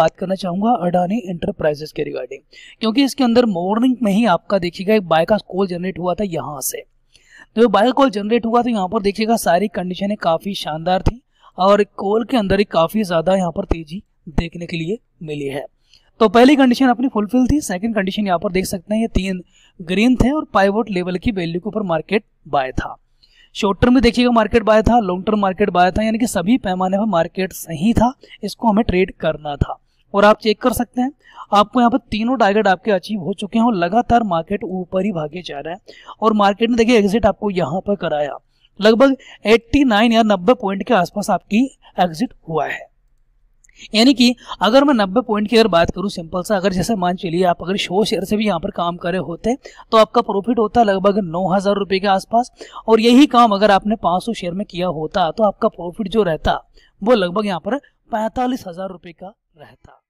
बात करना चाहूंगा अडानी इंटरप्राइजेस के रिगार्डिंग क्योंकि इसके अंदर मॉर्निंग में ही आपका देखिएगा एक बाय का कॉल जनरेट हुआ था यहाँ से तो बाय कॉल जनरेट हुआ था तो यहाँ पर देखिएगा सारी कंडीशन काफ़ी शानदार थी और कॉल के अंदर ही काफ़ी ज़्यादा यहाँ पर तेज़ी देखने के लिए मिली है तो पहली कंडीशन अपनी फुलफिल थी सेकंड कंडीशन यहाँ पर देख सकते हैं ये तीन ग्रीन थे और पाइवोट लेवल की वैल्यू के ऊपर मार्केट बाय था शॉर्ट टर्म में देखिएगा मार्केट बाय था लॉन्ग टर्म मार्केट बाय था यानी कि सभी पैमाने पर मार्केट सही था इसको हमें ट्रेड करना था और आप चेक कर सकते हैं आपको यहाँ पर तीनों टारगेट आपके अचीव हो चुके हैं और लगातार मार्केट ऊपर ही भागे जा रहा है और मार्केट ने देखिए एग्जिट आपको यहाँ पर कराया लगभग 89 या 90 पॉइंट के आसपास आपकी एग्जिट हुआ है यानी कि अगर मैं नब्बे पॉइंट की अगर बात करूँ सिंपल सा अगर जैसे मान चलिए आप अगर शो शेयर से भी यहाँ पर काम करे होते तो आपका प्रॉफिट होता लगभग नौ हज़ार रुपये के आसपास और यही काम अगर आपने 500 सौ शेयर में किया होता तो आपका प्रॉफिट जो रहता वो लगभग यहाँ पर पैंतालीस हज़ार रुपए का रहता